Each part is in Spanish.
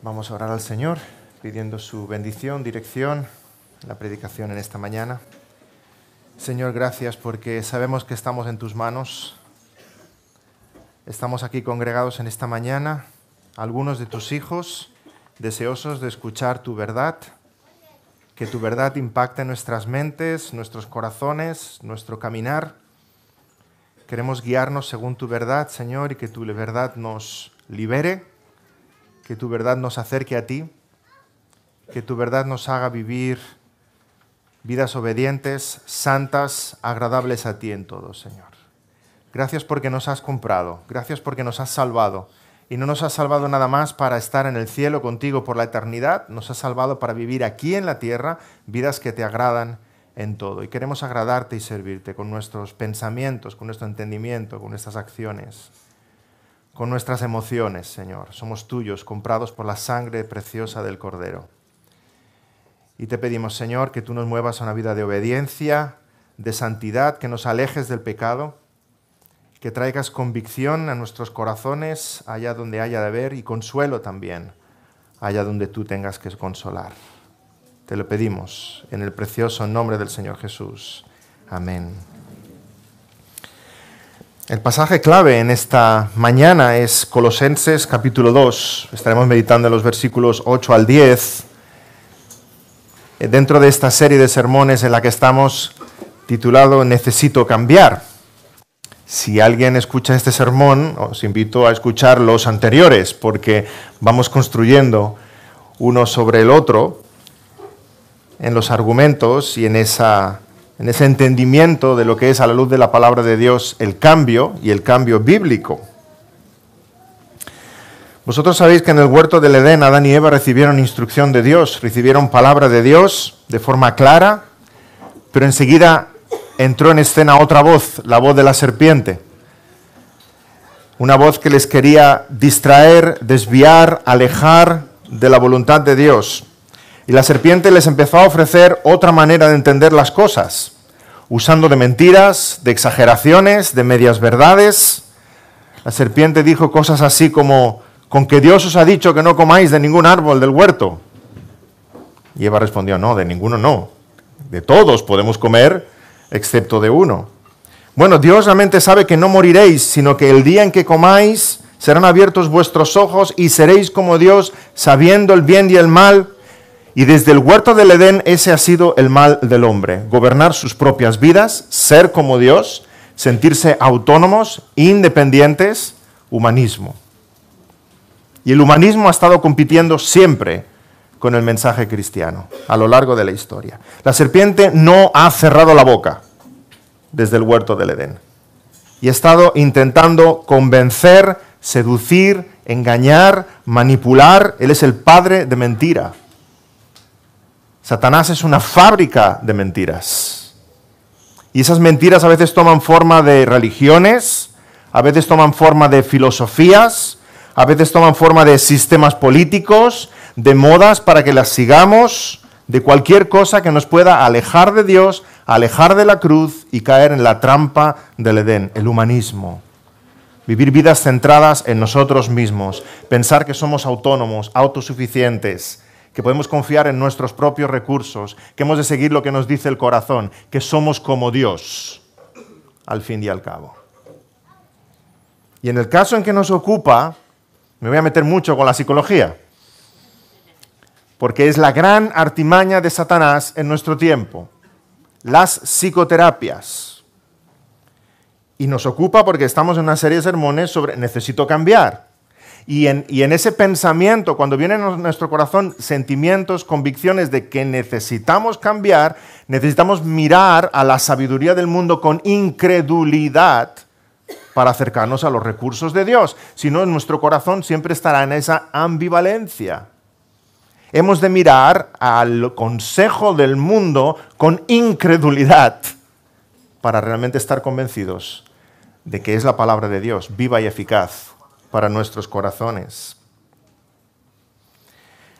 Vamos a orar al Señor pidiendo su bendición, dirección, la predicación en esta mañana. Señor, gracias porque sabemos que estamos en tus manos. Estamos aquí congregados en esta mañana, algunos de tus hijos, deseosos de escuchar tu verdad, que tu verdad impacte nuestras mentes, nuestros corazones, nuestro caminar. Queremos guiarnos según tu verdad, Señor, y que tu verdad nos libere que tu verdad nos acerque a ti, que tu verdad nos haga vivir vidas obedientes, santas, agradables a ti en todo, Señor. Gracias porque nos has comprado, gracias porque nos has salvado. Y no nos has salvado nada más para estar en el cielo contigo por la eternidad, nos has salvado para vivir aquí en la tierra vidas que te agradan en todo. Y queremos agradarte y servirte con nuestros pensamientos, con nuestro entendimiento, con nuestras acciones con nuestras emociones, Señor. Somos tuyos, comprados por la sangre preciosa del Cordero. Y te pedimos, Señor, que tú nos muevas a una vida de obediencia, de santidad, que nos alejes del pecado, que traigas convicción a nuestros corazones allá donde haya de haber y consuelo también allá donde tú tengas que consolar. Te lo pedimos en el precioso nombre del Señor Jesús. Amén. El pasaje clave en esta mañana es Colosenses capítulo 2. Estaremos meditando en los versículos 8 al 10. Eh, dentro de esta serie de sermones en la que estamos titulado Necesito cambiar. Si alguien escucha este sermón, os invito a escuchar los anteriores porque vamos construyendo uno sobre el otro en los argumentos y en esa en ese entendimiento de lo que es a la luz de la palabra de Dios el cambio y el cambio bíblico. Vosotros sabéis que en el huerto del Edén Adán y Eva recibieron instrucción de Dios, recibieron palabra de Dios de forma clara, pero enseguida entró en escena otra voz, la voz de la serpiente. Una voz que les quería distraer, desviar, alejar de la voluntad de Dios. Y la serpiente les empezó a ofrecer otra manera de entender las cosas, usando de mentiras, de exageraciones, de medias verdades. La serpiente dijo cosas así como, con que Dios os ha dicho que no comáis de ningún árbol del huerto. Y Eva respondió, no, de ninguno no. De todos podemos comer, excepto de uno. Bueno, Dios realmente sabe que no moriréis, sino que el día en que comáis serán abiertos vuestros ojos y seréis como Dios, sabiendo el bien y el mal. Y desde el huerto del Edén ese ha sido el mal del hombre, gobernar sus propias vidas, ser como Dios, sentirse autónomos, independientes, humanismo. Y el humanismo ha estado compitiendo siempre con el mensaje cristiano a lo largo de la historia. La serpiente no ha cerrado la boca desde el huerto del Edén y ha estado intentando convencer, seducir, engañar, manipular. Él es el padre de mentira. Satanás es una fábrica de mentiras. Y esas mentiras a veces toman forma de religiones, a veces toman forma de filosofías, a veces toman forma de sistemas políticos, de modas para que las sigamos, de cualquier cosa que nos pueda alejar de Dios, alejar de la cruz y caer en la trampa del Edén, el humanismo. Vivir vidas centradas en nosotros mismos, pensar que somos autónomos, autosuficientes, que podemos confiar en nuestros propios recursos, que hemos de seguir lo que nos dice el corazón, que somos como Dios, al fin y al cabo. Y en el caso en que nos ocupa, me voy a meter mucho con la psicología, porque es la gran artimaña de Satanás en nuestro tiempo, las psicoterapias. Y nos ocupa porque estamos en una serie de sermones sobre necesito cambiar. Y en, ese pensamiento, cuando vienen a nuestro corazón sentimientos, convicciones de que necesitamos cambiar, necesitamos mirar a la sabiduría del mundo con incredulidad para acercarnos a los recursos de Dios. Si no, nuestro corazón siempre estará en esa ambivalencia. Hemos de mirar al consejo del mundo con incredulidad para realmente estar convencidos de que es la palabra de Dios, viva y eficaz, para nuestros corazones.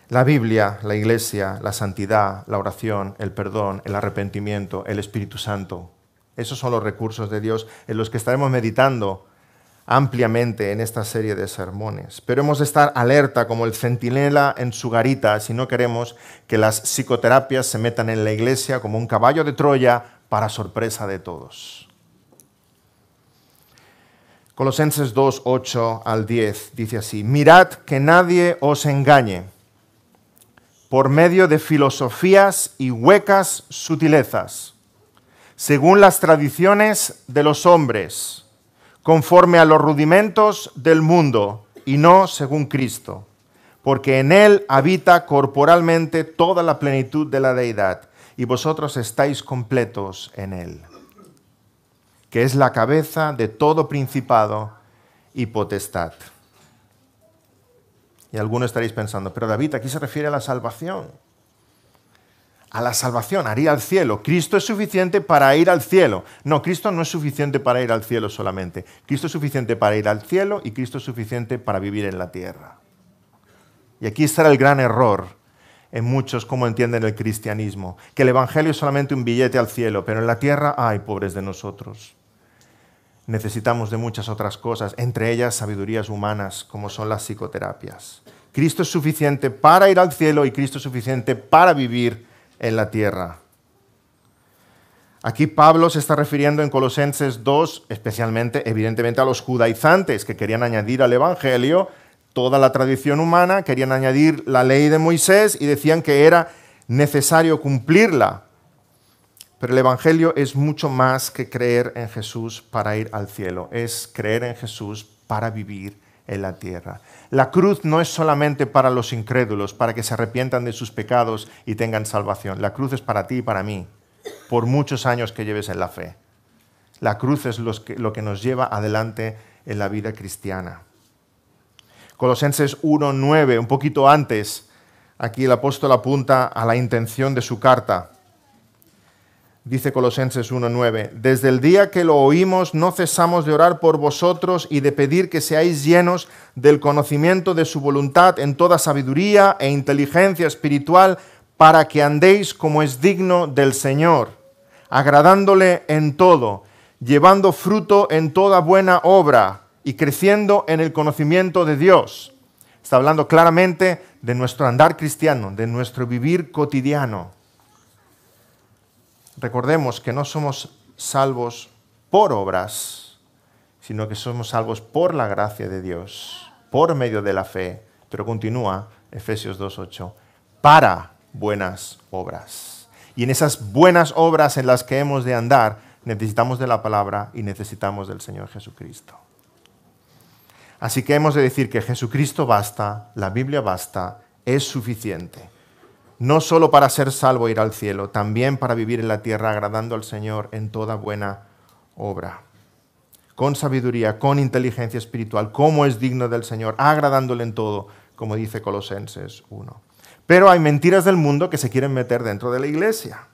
La Biblia, la iglesia, la santidad, la oración, el perdón, el arrepentimiento, el Espíritu Santo. Esos son los recursos de Dios en los que estaremos meditando ampliamente en esta serie de sermones. Pero hemos de estar alerta como el centinela en su garita si no queremos que las psicoterapias se metan en la iglesia como un caballo de Troya para sorpresa de todos. Colosenses 2, 8 al 10 dice así, mirad que nadie os engañe por medio de filosofías y huecas sutilezas, según las tradiciones de los hombres, conforme a los rudimentos del mundo y no según Cristo, porque en Él habita corporalmente toda la plenitud de la deidad y vosotros estáis completos en Él que es la cabeza de todo principado y potestad. Y algunos estaréis pensando, pero David, aquí se refiere a la salvación. A la salvación, haría al cielo. Cristo es suficiente para ir al cielo. No, Cristo no es suficiente para ir al cielo solamente. Cristo es suficiente para ir al cielo y Cristo es suficiente para vivir en la tierra. Y aquí estará el gran error en muchos como entienden el cristianismo, que el Evangelio es solamente un billete al cielo, pero en la tierra hay pobres de nosotros necesitamos de muchas otras cosas, entre ellas sabidurías humanas, como son las psicoterapias. Cristo es suficiente para ir al cielo y Cristo es suficiente para vivir en la tierra. Aquí Pablo se está refiriendo en Colosenses 2, especialmente, evidentemente, a los judaizantes que querían añadir al Evangelio toda la tradición humana, querían añadir la ley de Moisés y decían que era necesario cumplirla pero el Evangelio es mucho más que creer en Jesús para ir al cielo, es creer en Jesús para vivir en la tierra. La cruz no es solamente para los incrédulos, para que se arrepientan de sus pecados y tengan salvación. La cruz es para ti y para mí, por muchos años que lleves en la fe. La cruz es lo que, nos lleva adelante en la vida cristiana. Colosenses 1.9, un poquito antes, aquí el apóstol apunta a la intención de su carta dice Colosenses 1.9, desde el día que lo oímos no cesamos de orar por vosotros y de pedir que seáis llenos del conocimiento de su voluntad en toda sabiduría e inteligencia espiritual para que andéis como es digno del Señor, agradándole en todo, llevando fruto en toda buena obra y creciendo en el conocimiento de Dios. Está hablando claramente de nuestro andar cristiano, de nuestro vivir cotidiano recordemos que no somos salvos por obras, sino que somos salvos por la gracia de Dios, por medio de la fe. Pero continúa Efesios 2.8, para buenas obras. Y en esas buenas obras en las que hemos de andar, necesitamos de la palabra y necesitamos del Señor Jesucristo. Así que hemos de decir que Jesucristo basta, la Biblia basta, es suficiente no solo para ser salvo e ir al cielo, también para vivir en la tierra agradando al Señor en toda buena obra. Con sabiduría, con inteligencia espiritual, como es digno del Señor, agradándole en todo, como dice Colosenses 1. Pero hay mentiras del mundo que se quieren meter dentro de la iglesia.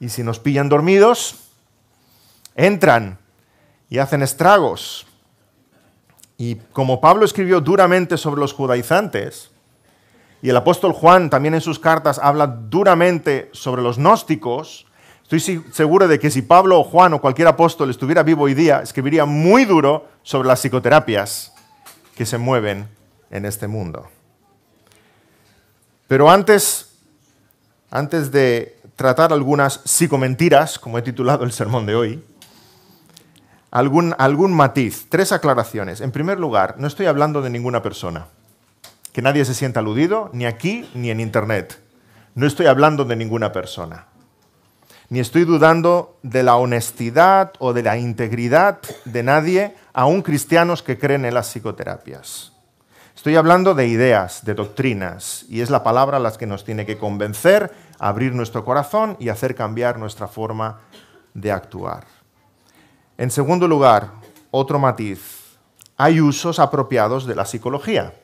Y si nos pillan dormidos, entran y hacen estragos. Y como Pablo escribió duramente sobre los judaizantes, y el apóstol Juan también en sus cartas habla duramente sobre los gnósticos. Estoy seguro de que si Pablo o Juan o cualquier apóstol estuviera vivo hoy día, escribiría muy duro sobre las psicoterapias que se mueven en este mundo. Pero antes, antes de tratar algunas psicomentiras, como he titulado el sermón de hoy, algún matiz, tres aclaraciones. En primer lugar, no estoy hablando de ninguna persona que nadie se sienta aludido, ni aquí ni en Internet. No estoy hablando de ninguna persona. Ni estoy dudando de la honestidad o de la integridad de nadie, aún cristianos que creen en las psicoterapias. Estoy hablando de ideas, de doctrinas, y es la palabra las que nos tiene que convencer, abrir nuestro corazón y hacer cambiar nuestra forma de actuar. En segundo lugar, otro matiz, hay usos apropiados de la psicología.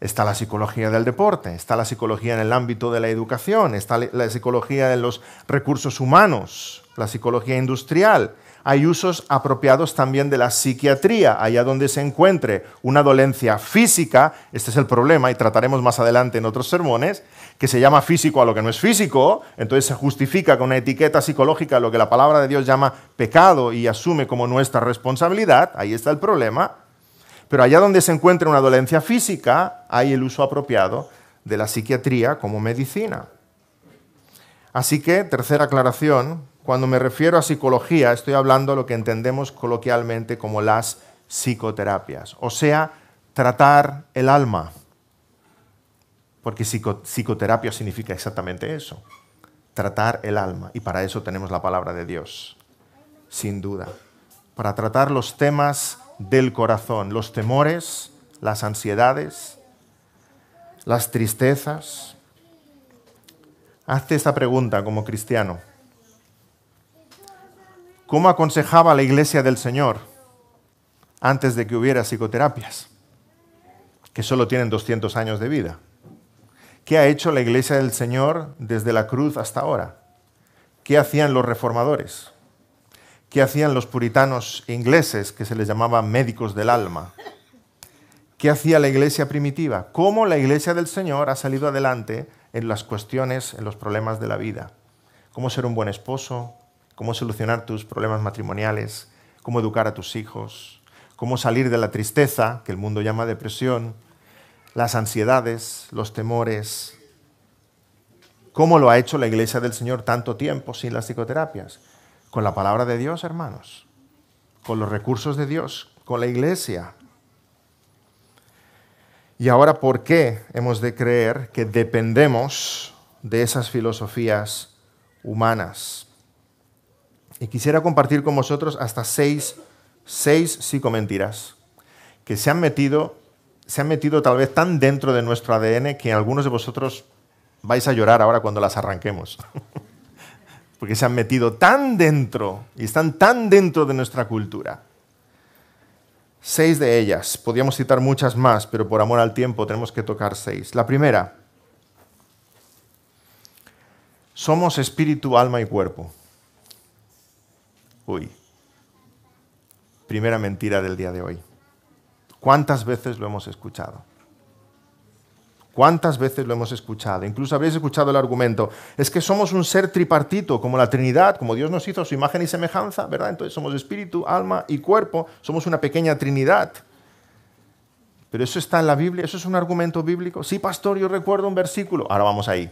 Está la psicología del deporte, está la psicología en el ámbito de la educación, está la psicología de los recursos humanos, la psicología industrial. Hay usos apropiados también de la psiquiatría, allá donde se encuentre una dolencia física, este es el problema y trataremos más adelante en otros sermones, que se llama físico a lo que no es físico, entonces se justifica con una etiqueta psicológica lo que la palabra de Dios llama pecado y asume como nuestra responsabilidad, ahí está el problema pero allá donde se encuentre una dolencia física, hay el uso apropiado de la psiquiatría como medicina. Así que, tercera aclaración, cuando me refiero a psicología, estoy hablando de lo que entendemos coloquialmente como las psicoterapias, o sea, tratar el alma. Porque psicoterapia significa exactamente eso, tratar el alma. Y para eso tenemos la palabra de Dios, sin duda, para tratar los temas del corazón, los temores, las ansiedades, las tristezas. Hazte esta pregunta como cristiano. ¿Cómo aconsejaba la iglesia del Señor antes de que hubiera psicoterapias, que solo tienen 200 años de vida? ¿Qué ha hecho la iglesia del Señor desde la cruz hasta ahora? ¿Qué hacían los reformadores? ¿Qué hacían los puritanos ingleses, que se les llamaba médicos del alma. ¿Qué hacía la iglesia primitiva? ¿Cómo la iglesia del Señor ha salido adelante en las cuestiones, en los problemas de la vida? ¿Cómo ser un buen esposo? ¿Cómo solucionar tus problemas matrimoniales? ¿Cómo educar a tus hijos? ¿Cómo salir de la tristeza, que el mundo llama depresión? Las ansiedades, los temores. ¿Cómo lo ha hecho la iglesia del Señor tanto tiempo sin las psicoterapias? Con la palabra de Dios, hermanos. Con los recursos de Dios. Con la iglesia. Y ahora, ¿por qué hemos de creer que dependemos de esas filosofías humanas? Y quisiera compartir con vosotros hasta seis, seis psicomentiras que se han metido se han metido tal vez tan dentro de nuestro ADN que algunos de vosotros vais a llorar ahora cuando las arranquemos. porque se han metido tan dentro y están tan dentro de nuestra cultura. Seis de ellas, podríamos citar muchas más, pero por amor al tiempo tenemos que tocar seis. La primera, somos espíritu, alma y cuerpo. Uy, primera mentira del día de hoy. ¿Cuántas veces lo hemos escuchado? ¿Cuántas veces lo hemos escuchado? Incluso habréis escuchado el argumento, es que somos un ser tripartito, como la Trinidad, como Dios nos hizo su imagen y semejanza, ¿verdad? Entonces somos espíritu, alma y cuerpo, somos una pequeña Trinidad. Pero eso está en la Biblia, eso es un argumento bíblico. Sí, pastor, yo recuerdo un versículo, ahora vamos ahí.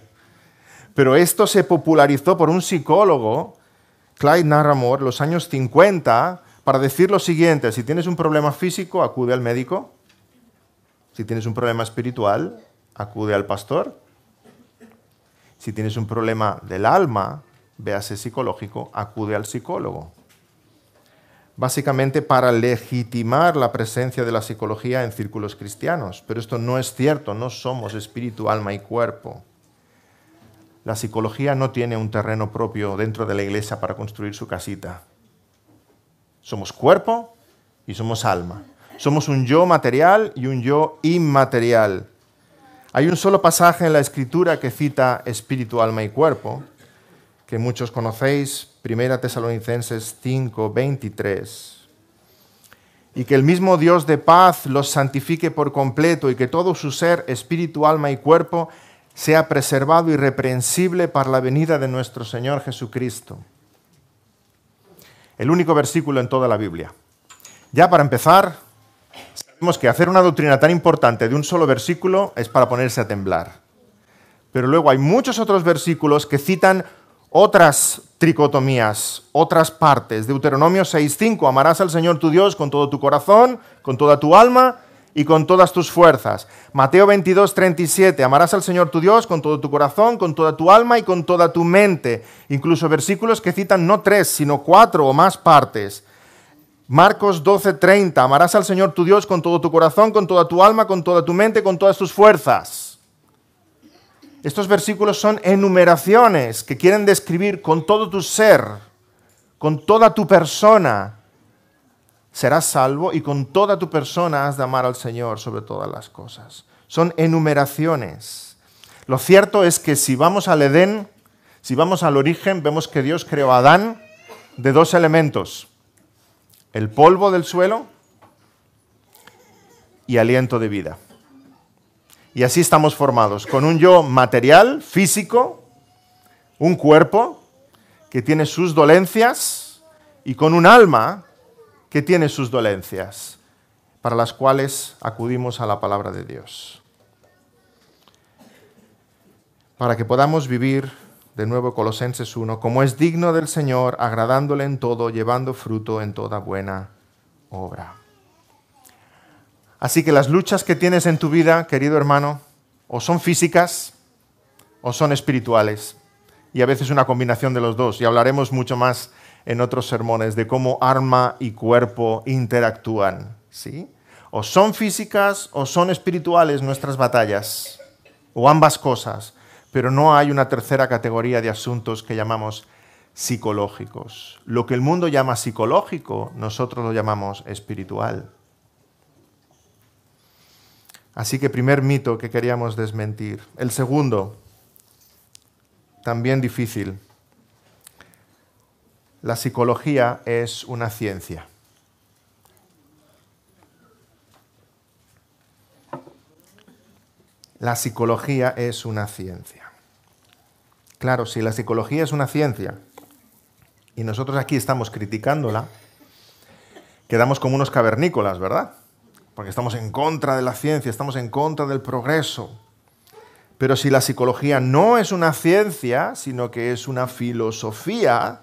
Pero esto se popularizó por un psicólogo, Clyde Narramore, los años 50, para decir lo siguiente, si tienes un problema físico, acude al médico. Si tienes un problema espiritual, acude al pastor. Si tienes un problema del alma, véase psicológico, acude al psicólogo. Básicamente para legitimar la presencia de la psicología en círculos cristianos. Pero esto no es cierto, no somos espíritu, alma y cuerpo. La psicología no tiene un terreno propio dentro de la iglesia para construir su casita. Somos cuerpo y somos alma. Somos un yo material y un yo inmaterial. Hay un solo pasaje en la Escritura que cita espíritu, alma y cuerpo, que muchos conocéis, 1 Tesalonicenses 5, 23. Y que el mismo Dios de paz los santifique por completo y que todo su ser, espíritu, alma y cuerpo, sea preservado irreprensible para la venida de nuestro Señor Jesucristo. El único versículo en toda la Biblia. Ya para empezar, vemos que hacer una doctrina tan importante de un solo versículo es para ponerse a temblar. Pero luego hay muchos otros versículos que citan otras tricotomías, otras partes. Deuteronomio 6.5, amarás al Señor tu Dios con todo tu corazón, con toda tu alma y con todas tus fuerzas. Mateo 22.37, amarás al Señor tu Dios con todo tu corazón, con toda tu alma y con toda tu mente. Incluso versículos que citan no tres, sino cuatro o más partes. Marcos 12:30, amarás al Señor tu Dios con todo tu corazón, con toda tu alma, con toda tu mente, con todas tus fuerzas. Estos versículos son enumeraciones que quieren describir con todo tu ser, con toda tu persona, serás salvo y con toda tu persona has de amar al Señor sobre todas las cosas. Son enumeraciones. Lo cierto es que si vamos al Edén, si vamos al origen, vemos que Dios creó a Adán de dos elementos el polvo del suelo y aliento de vida. Y así estamos formados, con un yo material, físico, un cuerpo que tiene sus dolencias y con un alma que tiene sus dolencias, para las cuales acudimos a la palabra de Dios, para que podamos vivir de nuevo Colosenses 1, como es digno del Señor, agradándole en todo, llevando fruto en toda buena obra. Así que las luchas que tienes en tu vida, querido hermano, o son físicas o son espirituales. Y a veces una combinación de los dos. Y hablaremos mucho más en otros sermones de cómo arma y cuerpo interactúan. ¿sí? O son físicas o son espirituales nuestras batallas. O ambas cosas pero no hay una tercera categoría de asuntos que llamamos psicológicos. Lo que el mundo llama psicológico, nosotros lo llamamos espiritual. Así que primer mito que queríamos desmentir. El segundo, también difícil. La psicología es una ciencia. la psicología es una ciencia. Claro, si la psicología es una ciencia y nosotros aquí estamos criticándola, quedamos como unos cavernícolas, ¿verdad? Porque estamos en contra de la ciencia, estamos en contra del progreso. Pero si la psicología no es una ciencia, sino que es una filosofía,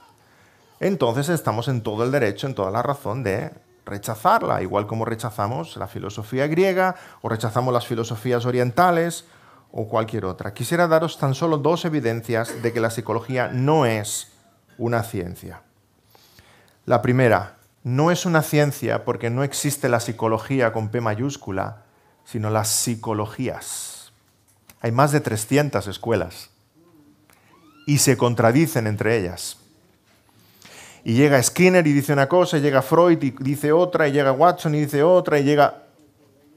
entonces estamos en todo el derecho, en toda la razón de rechazarla, igual como rechazamos la filosofía griega o rechazamos las filosofías orientales o cualquier otra. Quisiera daros tan solo dos evidencias de que la psicología no es una ciencia. La primera, no es una ciencia porque no existe la psicología con P mayúscula, sino las psicologías. Hay más de 300 escuelas y se contradicen entre ellas. Y llega Skinner y dice una cosa, y llega Freud y dice otra, y llega Watson y dice otra, y llega...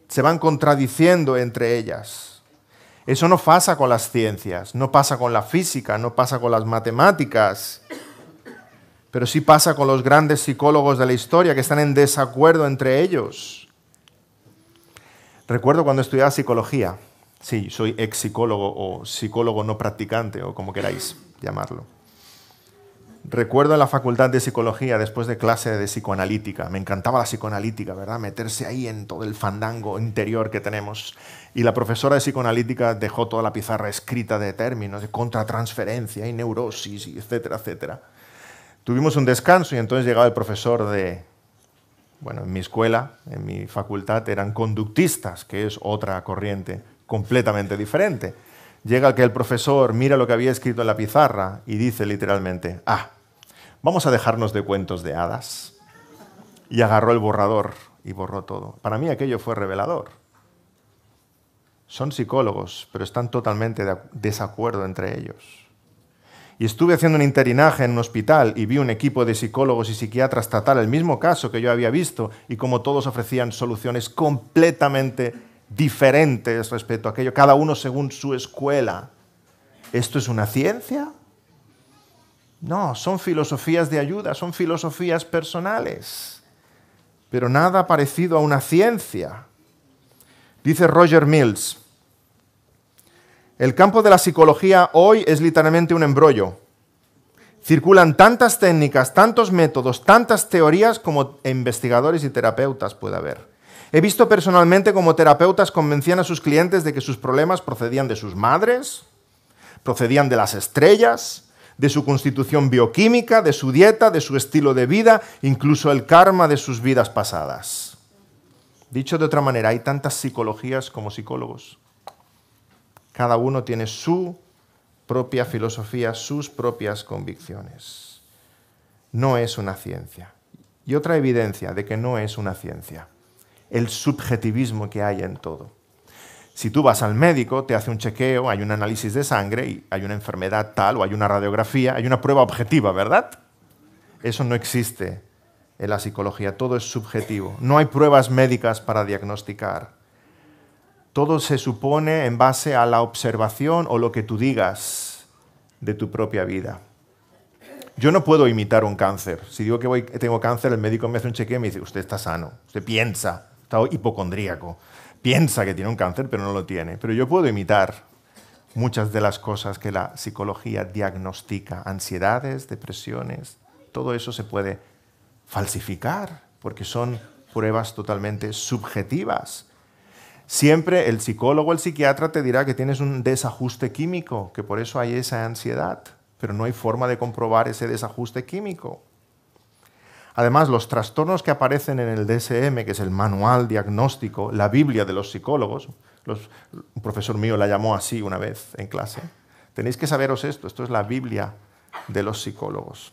Se van contradiciendo entre ellas. Eso no pasa con las ciencias, no pasa con la física, no pasa con las matemáticas, pero sí pasa con los grandes psicólogos de la historia que están en desacuerdo entre ellos. Recuerdo cuando estudiaba psicología. Sí, soy ex psicólogo o psicólogo no practicante o como queráis llamarlo. Recuerdo en la facultad de psicología, después de clase de psicoanalítica, me encantaba la psicoanalítica, ¿verdad? Meterse ahí en todo el fandango interior que tenemos. Y la profesora de psicoanalítica dejó toda la pizarra escrita de términos, de contratransferencia y neurosis, etcétera, etcétera. Tuvimos un descanso y entonces llegaba el profesor de, bueno, en mi escuela, en mi facultad, eran conductistas, que es otra corriente completamente diferente. Llega que el profesor, mira lo que había escrito en la pizarra y dice literalmente, ah, vamos a dejarnos de cuentos de hadas. Y agarró el borrador y borró todo. Para mí aquello fue revelador. Son psicólogos, pero están totalmente de desacuerdo entre ellos. Y estuve haciendo un interinaje en un hospital y vi un equipo de psicólogos y psiquiatras tratar el mismo caso que yo había visto y como todos ofrecían soluciones completamente diferentes respecto a aquello, cada uno según su escuela. ¿Esto es una ciencia? No, son filosofías de ayuda, son filosofías personales, pero nada parecido a una ciencia. Dice Roger Mills, el campo de la psicología hoy es literalmente un embrollo. Circulan tantas técnicas, tantos métodos, tantas teorías como investigadores y terapeutas puede haber. He visto personalmente cómo terapeutas convencían a sus clientes de que sus problemas procedían de sus madres, procedían de las estrellas, de su constitución bioquímica, de su dieta, de su estilo de vida, incluso el karma de sus vidas pasadas. Dicho de otra manera, hay tantas psicologías como psicólogos. Cada uno tiene su propia filosofía, sus propias convicciones. No es una ciencia. Y otra evidencia de que no es una ciencia, el subjetivismo que hay en todo. Si tú vas al médico, te hace un chequeo, hay un análisis de sangre, y hay una enfermedad tal o hay una radiografía, hay una prueba objetiva, ¿verdad? Eso no existe en la psicología, todo es subjetivo. No hay pruebas médicas para diagnosticar. Todo se supone en base a la observación o lo que tú digas de tu propia vida. Yo no puedo imitar un cáncer. Si digo que tengo cáncer, el médico me hace un chequeo y me dice, usted está sano, usted piensa estado hipocondríaco. Piensa que tiene un cáncer, pero no lo tiene. Pero yo puedo imitar muchas de las cosas que la psicología diagnostica. Ansiedades, depresiones, todo eso se puede falsificar porque son pruebas totalmente subjetivas. Siempre el psicólogo, o el psiquiatra te dirá que tienes un desajuste químico, que por eso hay esa ansiedad, pero no hay forma de comprobar ese desajuste químico. Además, los trastornos que aparecen en el DSM, que es el manual diagnóstico, la Biblia de los psicólogos, un profesor mío la llamó así una vez en clase, tenéis que saberos esto, esto es la Biblia de los psicólogos.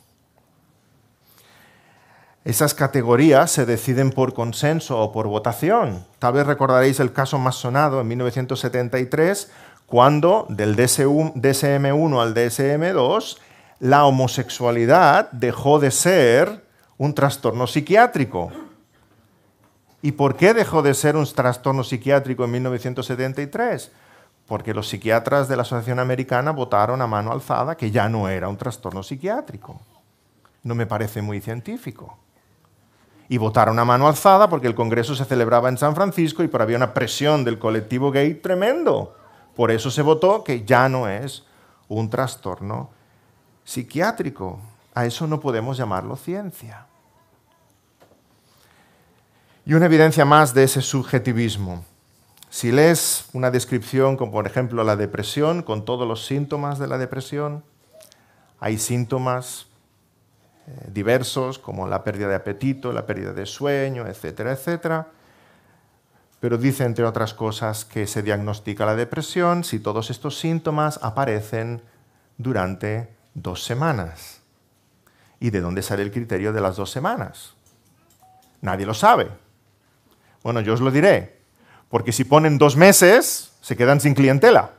Esas categorías se deciden por consenso o por votación. Tal vez recordaréis el caso más sonado en 1973, cuando del DSM1 al DSM2 la homosexualidad dejó de ser un trastorno psiquiátrico. ¿Y por qué dejó de ser un trastorno psiquiátrico en 1973? Porque los psiquiatras de la Asociación Americana votaron a mano alzada que ya no era un trastorno psiquiátrico. No me parece muy científico. Y votaron a mano alzada porque el Congreso se celebraba en San Francisco y por había una presión del colectivo gay tremendo. Por eso se votó que ya no es un trastorno psiquiátrico. A eso no podemos llamarlo ciencia. Y una evidencia más de ese subjetivismo. Si lees una descripción como por ejemplo la depresión, con todos los síntomas de la depresión, hay síntomas eh, diversos como la pérdida de apetito, la pérdida de sueño, etcétera, etcétera. Pero dice, entre otras cosas, que se diagnostica la depresión si todos estos síntomas aparecen durante dos semanas. ¿Y de dónde sale el criterio de las dos semanas? Nadie lo sabe. Bueno, yo os lo diré. Porque si ponen dos meses, se quedan sin clientela.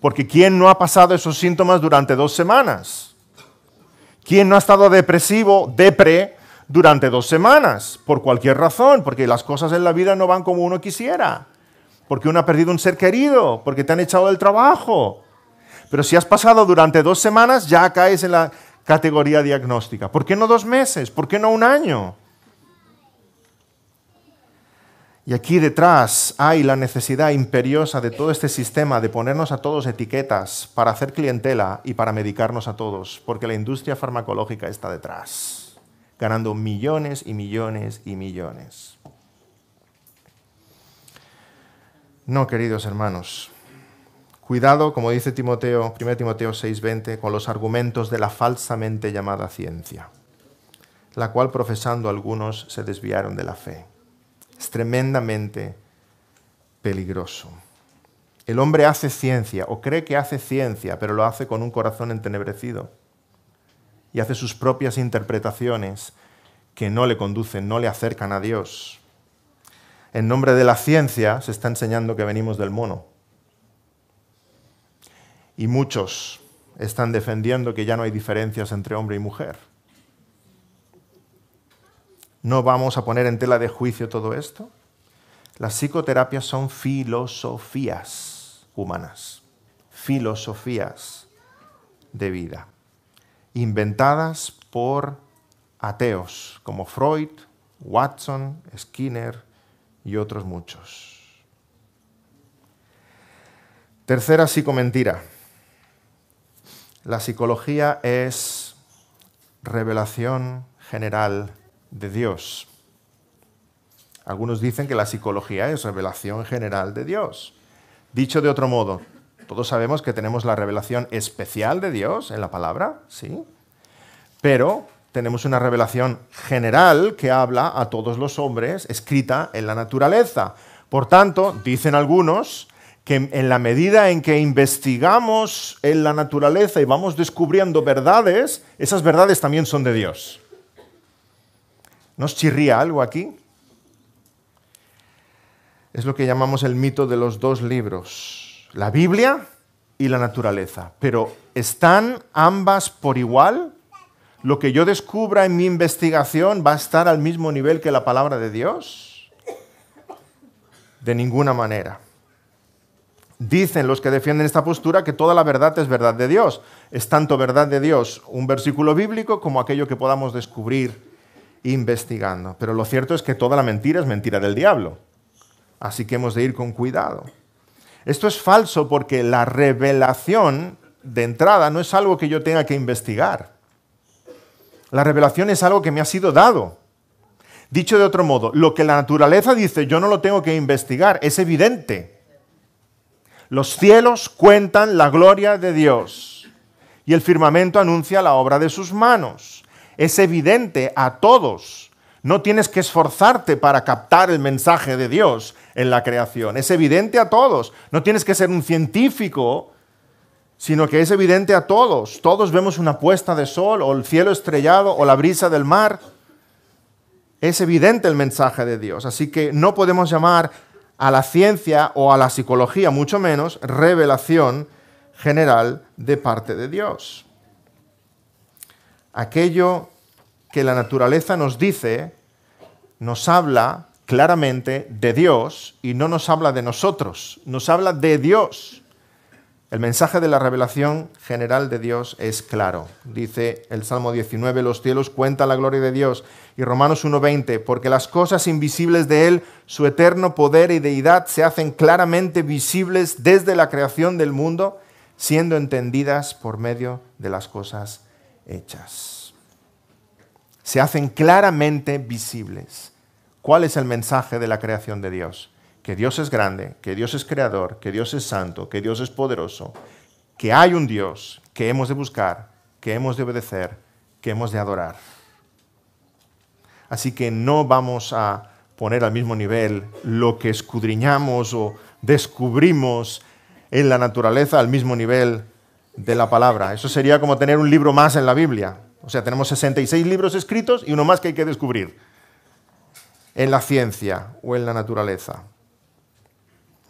Porque ¿quién no ha pasado esos síntomas durante dos semanas? ¿Quién no ha estado depresivo, depre, durante dos semanas? Por cualquier razón, porque las cosas en la vida no van como uno quisiera. Porque uno ha perdido un ser querido, porque te han echado del trabajo. Pero si has pasado durante dos semanas, ya caes en la, categoría diagnóstica. ¿Por qué no dos meses? ¿Por qué no un año? Y aquí detrás hay la necesidad imperiosa de todo este sistema de ponernos a todos etiquetas para hacer clientela y para medicarnos a todos, porque la industria farmacológica está detrás, ganando millones y millones y millones. No, queridos hermanos, Cuidado, como dice Timoteo, 1 Timoteo 6:20, con los argumentos de la falsamente llamada ciencia, la cual profesando algunos se desviaron de la fe. Es tremendamente peligroso. El hombre hace ciencia o cree que hace ciencia, pero lo hace con un corazón entenebrecido y hace sus propias interpretaciones que no le conducen, no le acercan a Dios. En nombre de la ciencia se está enseñando que venimos del mono y muchos están defendiendo que ya no hay diferencias entre hombre y mujer. ¿No vamos a poner en tela de juicio todo esto? Las psicoterapias son filosofías humanas, filosofías de vida, inventadas por ateos como Freud, Watson, Skinner y otros muchos. Tercera psicomentira. La psicología es revelación general de Dios. Algunos dicen que la psicología es revelación general de Dios. Dicho de otro modo, todos sabemos que tenemos la revelación especial de Dios en la palabra, ¿sí? Pero tenemos una revelación general que habla a todos los hombres, escrita en la naturaleza. Por tanto, dicen algunos, que en la medida en que investigamos en la naturaleza y vamos descubriendo verdades, esas verdades también son de Dios. ¿Nos chirría algo aquí? Es lo que llamamos el mito de los dos libros, la Biblia y la naturaleza. Pero ¿están ambas por igual? ¿Lo que yo descubra en mi investigación va a estar al mismo nivel que la palabra de Dios? De ninguna manera. Dicen los que defienden esta postura que toda la verdad es verdad de Dios. Es tanto verdad de Dios un versículo bíblico como aquello que podamos descubrir investigando. Pero lo cierto es que toda la mentira es mentira del diablo. Así que hemos de ir con cuidado. Esto es falso porque la revelación de entrada no es algo que yo tenga que investigar. La revelación es algo que me ha sido dado. Dicho de otro modo, lo que la naturaleza dice yo no lo tengo que investigar, es evidente. Los cielos cuentan la gloria de Dios y el firmamento anuncia la obra de sus manos. Es evidente a todos. No tienes que esforzarte para captar el mensaje de Dios en la creación. Es evidente a todos. No tienes que ser un científico, sino que es evidente a todos. Todos vemos una puesta de sol o el cielo estrellado o la brisa del mar. Es evidente el mensaje de Dios. Así que no podemos llamar a la ciencia o a la psicología, mucho menos, revelación general de parte de Dios. Aquello que la naturaleza nos dice, nos habla claramente de Dios y no nos habla de nosotros, nos habla de Dios. El mensaje de la revelación general de Dios es claro. Dice el Salmo 19, los cielos cuentan la gloria de Dios. Y Romanos 1.20, porque las cosas invisibles de Él, su eterno poder y deidad, se hacen claramente visibles desde la creación del mundo, siendo entendidas por medio de las cosas hechas. Se hacen claramente visibles. ¿Cuál es el mensaje de la creación de Dios? que Dios es grande, que Dios es creador, que Dios es santo, que Dios es poderoso, que hay un Dios que hemos de buscar, que hemos de obedecer, que hemos de adorar. Así que no vamos a poner al mismo nivel lo que escudriñamos o descubrimos en la naturaleza al mismo nivel de la palabra. Eso sería como tener un libro más en la Biblia. O sea, tenemos 66 libros escritos y uno más que hay que descubrir en la ciencia o en la naturaleza.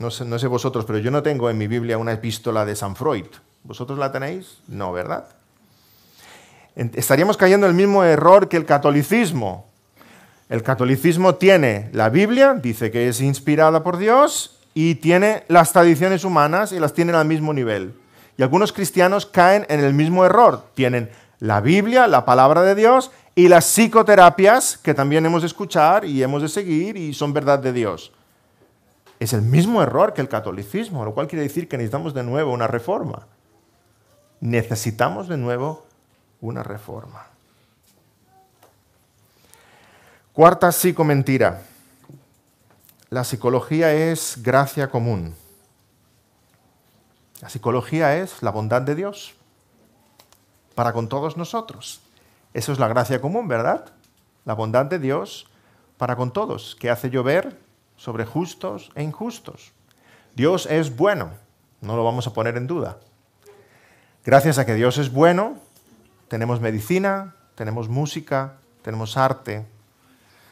No sé, vosotros, pero yo no tengo en mi Biblia una epístola de San Freud. ¿Vosotros la tenéis? No, ¿verdad? Estaríamos cayendo en el mismo error que el catolicismo. El catolicismo tiene la Biblia, dice que es inspirada por Dios, y tiene las tradiciones humanas y las tienen al mismo nivel. Y algunos cristianos caen en el mismo error. Tienen la Biblia, la palabra de Dios, y las psicoterapias que también hemos de escuchar y hemos de seguir y son verdad de Dios es el mismo error que el catolicismo, lo cual quiere decir que necesitamos de nuevo una reforma. Necesitamos de nuevo una reforma. Cuarta psicomentira. La psicología es gracia común. La psicología es la bondad de Dios para con todos nosotros. Eso es la gracia común, ¿verdad? La bondad de Dios para con todos, que hace llover sobre justos e injustos. Dios es bueno, no lo vamos a poner en duda. Gracias a que Dios es bueno, tenemos medicina, tenemos música, tenemos arte,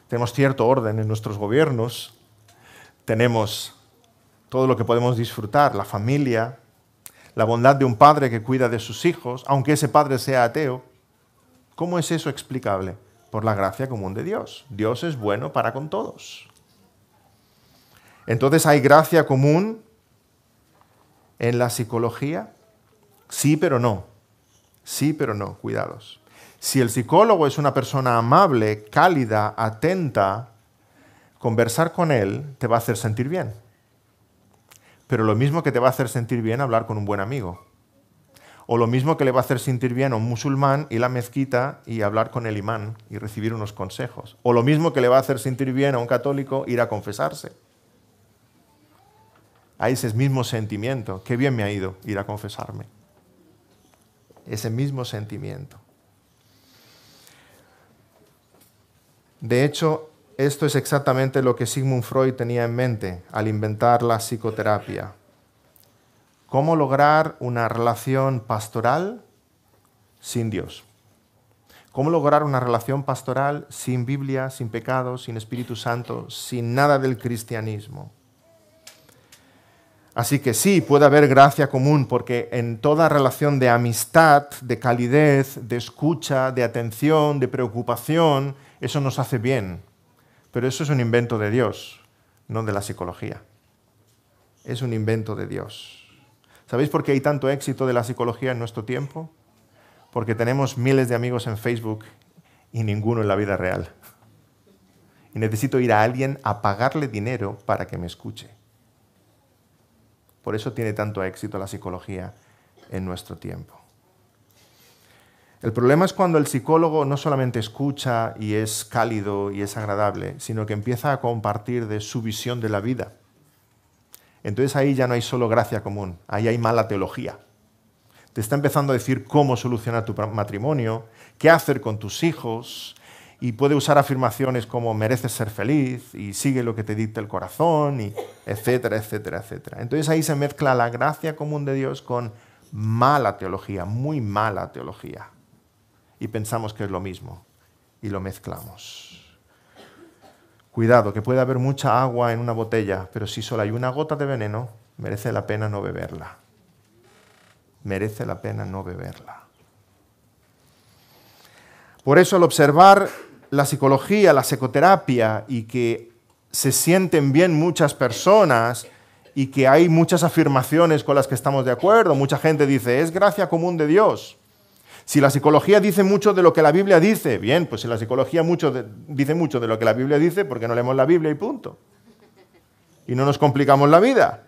tenemos cierto orden en nuestros gobiernos, tenemos todo lo que podemos disfrutar, la familia, la bondad de un padre que cuida de sus hijos, aunque ese padre sea ateo. ¿Cómo es eso explicable? Por la gracia común de Dios. Dios es bueno para con todos. Entonces, ¿hay gracia común en la psicología? Sí, pero no. Sí, pero no. Cuidados. Si el psicólogo es una persona amable, cálida, atenta, conversar con él te va a hacer sentir bien. Pero lo mismo que te va a hacer sentir bien hablar con un buen amigo. O lo mismo que le va a hacer sentir bien a un musulmán ir a la mezquita y hablar con el imán y recibir unos consejos. O lo mismo que le va a hacer sentir bien a un católico ir a confesarse a ese mismo sentimiento. Qué bien me ha ido ir a confesarme. Ese mismo sentimiento. De hecho, esto es exactamente lo que Sigmund Freud tenía en mente al inventar la psicoterapia. ¿Cómo lograr una relación pastoral sin Dios? ¿Cómo lograr una relación pastoral sin Biblia, sin pecado, sin Espíritu Santo, sin nada del cristianismo? Así que sí, puede haber gracia común, porque en toda relación de amistad, de calidez, de escucha, de atención, de preocupación, eso nos hace bien. Pero eso es un invento de Dios, no de la psicología. Es un invento de Dios. ¿Sabéis por qué hay tanto éxito de la psicología en nuestro tiempo? Porque tenemos miles de amigos en Facebook y ninguno en la vida real. Y necesito ir a alguien a pagarle dinero para que me escuche. Por eso tiene tanto éxito la psicología en nuestro tiempo. El problema es cuando el psicólogo no solamente escucha y es cálido y es agradable, sino que empieza a compartir de su visión de la vida. Entonces ahí ya no hay solo gracia común, ahí hay mala teología. Te está empezando a decir cómo solucionar tu matrimonio, qué hacer con tus hijos, y puede usar afirmaciones como mereces ser feliz y sigue lo que te dicta el corazón, y etcétera, etcétera, etcétera. Entonces ahí se mezcla la gracia común de Dios con mala teología, muy mala teología. Y pensamos que es lo mismo y lo mezclamos. Cuidado, que puede haber mucha agua en una botella, pero si solo hay una gota de veneno, merece la pena no beberla. Merece la pena no beberla. Por eso al observar la psicología, la psicoterapia y que se sienten bien muchas personas y que hay muchas afirmaciones con las que estamos de acuerdo. Mucha gente dice, es gracia común de Dios. Si la psicología dice mucho de lo que la Biblia dice, bien, pues si la psicología mucho dice mucho de lo que la Biblia dice, ¿por qué no leemos la Biblia y punto? Y no nos complicamos la vida.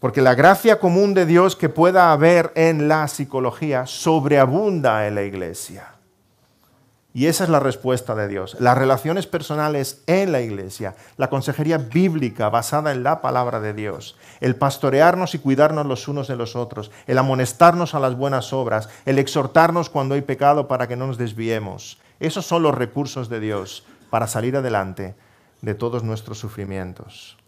Porque la gracia común de Dios que pueda haber en la psicología sobreabunda en la iglesia. Y esa es la respuesta de Dios. Las relaciones personales en la iglesia, la consejería bíblica basada en la palabra de Dios, el pastorearnos y cuidarnos los unos de los otros, el amonestarnos a las buenas obras, el exhortarnos cuando hay pecado para que no nos desviemos. Esos son los recursos de Dios para salir adelante de todos nuestros sufrimientos.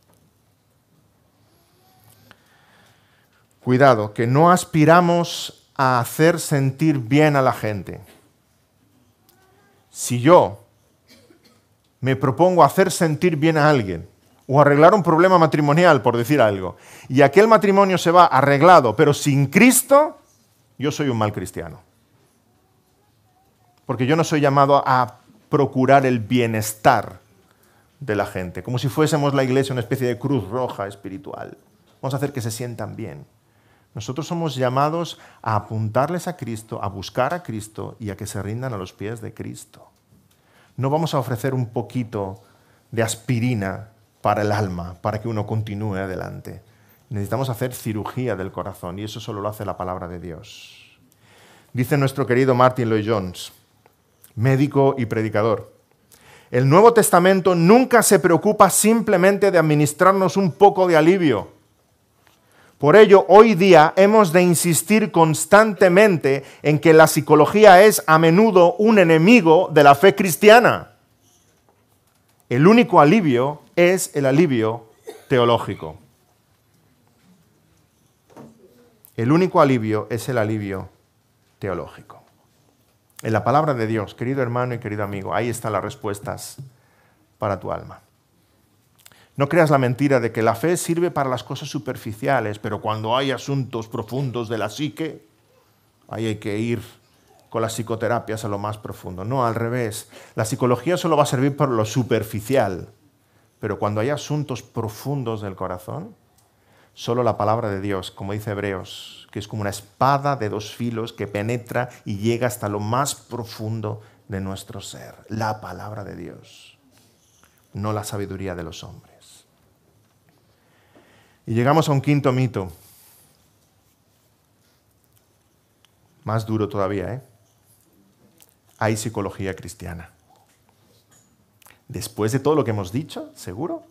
Cuidado, que no aspiramos a hacer sentir bien a la gente si yo me propongo hacer sentir bien a alguien o arreglar un problema matrimonial, por decir algo, y aquel matrimonio se va arreglado, pero sin Cristo, yo soy un mal cristiano. Porque yo no soy llamado a procurar el bienestar de la gente, como si fuésemos la iglesia una especie de cruz roja espiritual. Vamos a hacer que se sientan bien. Nosotros somos llamados a apuntarles a Cristo, a buscar a Cristo y a que se rindan a los pies de Cristo. No vamos a ofrecer un poquito de aspirina para el alma, para que uno continúe adelante. Necesitamos hacer cirugía del corazón y eso solo lo hace la palabra de Dios. Dice nuestro querido Martin Lloyd Jones, médico y predicador. El Nuevo Testamento nunca se preocupa simplemente de administrarnos un poco de alivio por ello, hoy día hemos de insistir constantemente en que la psicología es a menudo un enemigo de la fe cristiana. El único alivio es el alivio teológico. El único alivio es el alivio teológico. En la palabra de Dios, querido hermano y querido amigo, ahí están las respuestas para tu alma. No creas la mentira de que la fe sirve para las cosas superficiales, pero cuando hay asuntos profundos de la psique, ahí hay que ir con las psicoterapias a lo más profundo. No, al revés. La psicología solo va a servir para lo superficial, pero cuando hay asuntos profundos del corazón, solo la palabra de Dios, como dice Hebreos, que es como una espada de dos filos que penetra y llega hasta lo más profundo de nuestro ser. La palabra de Dios, no la sabiduría de los hombres. Y llegamos a un quinto mito, más duro todavía, ¿eh? Hay psicología cristiana. Después de todo lo que hemos dicho, seguro,